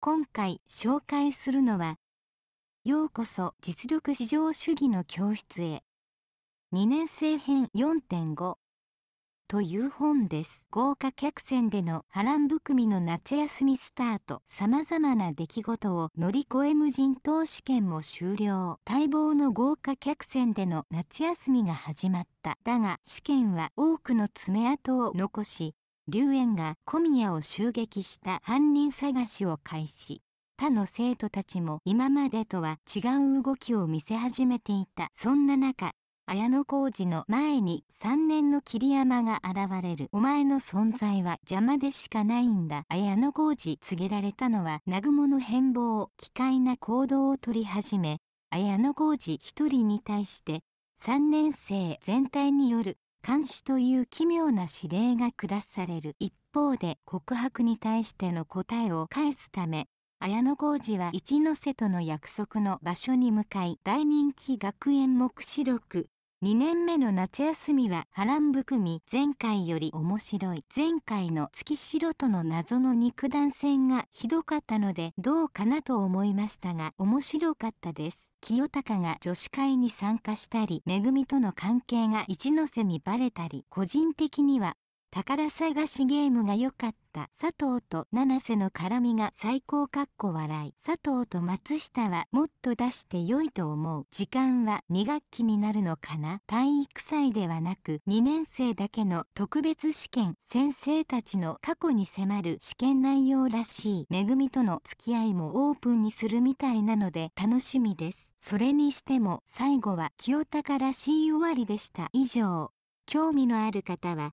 今回紹介するのは「ようこそ実力至上主義の教室へ」2年生編4.5という本です豪華客船での波乱含みの夏休みスタートさまざまな出来事を乗り越え無人島試験も終了待望の豪華客船での夏休みが始まっただが試験は多くの爪痕を残し龍炎が小宮を襲撃した犯人探しを開始。他の生徒たちも今までとは違う動きを見せ始めていた。そんな中、綾野浩二の前に3年の桐山が現れる。お前の存在は邪魔でしかないんだ。綾野浩二告げられたのは、南雲の変貌、を、奇怪な行動を取り始め、綾野浩二一人に対して、3年生全体による監視という奇妙な指令が下される一方で告白に対しての答えを返すため綾小路は一ノ瀬との約束の場所に向かい大人気学園黙示録2年目の夏休みは波乱含み前回より面白い前回の月城との謎の肉弾戦がひどかったのでどうかなと思いましたが面白かったです清高が女子会に参加したりめぐみとの関係が一ノ瀬にバレたり個人的には宝探しゲームが良かった佐藤と七瀬の絡みが最高かっこ笑い佐藤と松下はもっと出して良いと思う時間は2学期になるのかな体育祭ではなく2年生だけの特別試験先生たちの過去に迫る試験内容らしい恵みとの付き合いもオープンにするみたいなので楽しみですそれにしても最後は清高らしい終わりでした以上興味のある方は